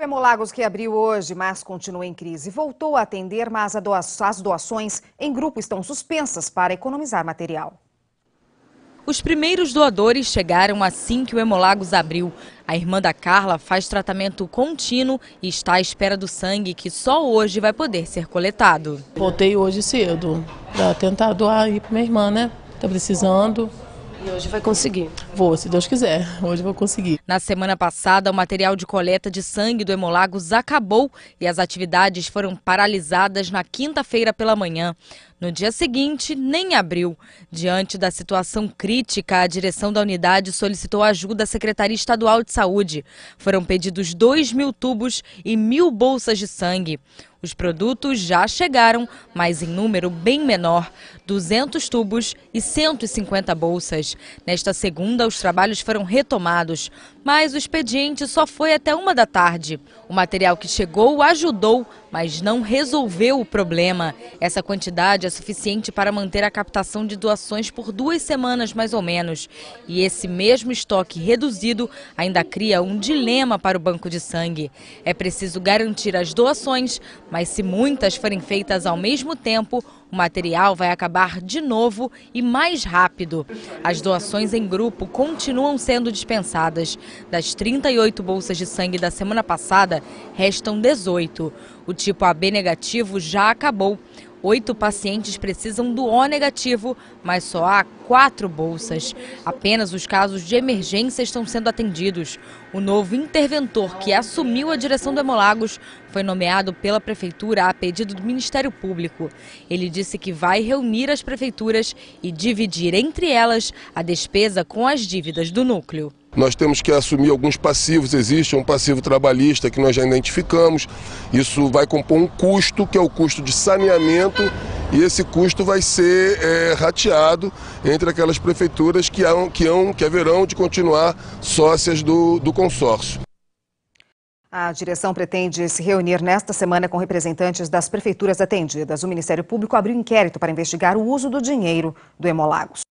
O Hemolagos, que abriu hoje, mas continua em crise, voltou a atender, mas as doações em grupo estão suspensas para economizar material. Os primeiros doadores chegaram assim que o Hemolagos abriu. A irmã da Carla faz tratamento contínuo e está à espera do sangue, que só hoje vai poder ser coletado. Voltei hoje cedo para tentar doar para minha irmã, né? Está precisando hoje vai conseguir? Vou, se Deus quiser. Hoje vou conseguir. Na semana passada, o material de coleta de sangue do Hemolagos acabou e as atividades foram paralisadas na quinta-feira pela manhã. No dia seguinte, nem abriu. Diante da situação crítica, a direção da unidade solicitou ajuda à Secretaria Estadual de Saúde. Foram pedidos 2 mil tubos e mil bolsas de sangue. Os produtos já chegaram, mas em número bem menor: 200 tubos e 150 bolsas. Nesta segunda, os trabalhos foram retomados, mas o expediente só foi até uma da tarde. O material que chegou ajudou, mas não resolveu o problema. Essa quantidade é suficiente para manter a captação de doações por duas semanas mais ou menos. E esse mesmo estoque reduzido ainda cria um dilema para o banco de sangue. É preciso garantir as doações, mas se muitas forem feitas ao mesmo tempo, o material vai acabar de novo e mais rápido. As doações em grupo continuam sendo dispensadas. Das 38 bolsas de sangue da semana passada, restam 18. O tipo AB negativo já acabou. Oito pacientes precisam do O negativo, mas só há quatro bolsas. Apenas os casos de emergência estão sendo atendidos. O novo interventor que assumiu a direção do Hemolagos foi nomeado pela Prefeitura a pedido do Ministério Público. Ele disse que vai reunir as prefeituras e dividir entre elas a despesa com as dívidas do núcleo nós temos que assumir alguns passivos. Existe um passivo trabalhista que nós já identificamos. Isso vai compor um custo, que é o custo de saneamento, e esse custo vai ser é, rateado entre aquelas prefeituras que, hão, que, hão, que haverão de continuar sócias do, do consórcio. A direção pretende se reunir nesta semana com representantes das prefeituras atendidas. O Ministério Público abriu inquérito para investigar o uso do dinheiro do Hemolagos.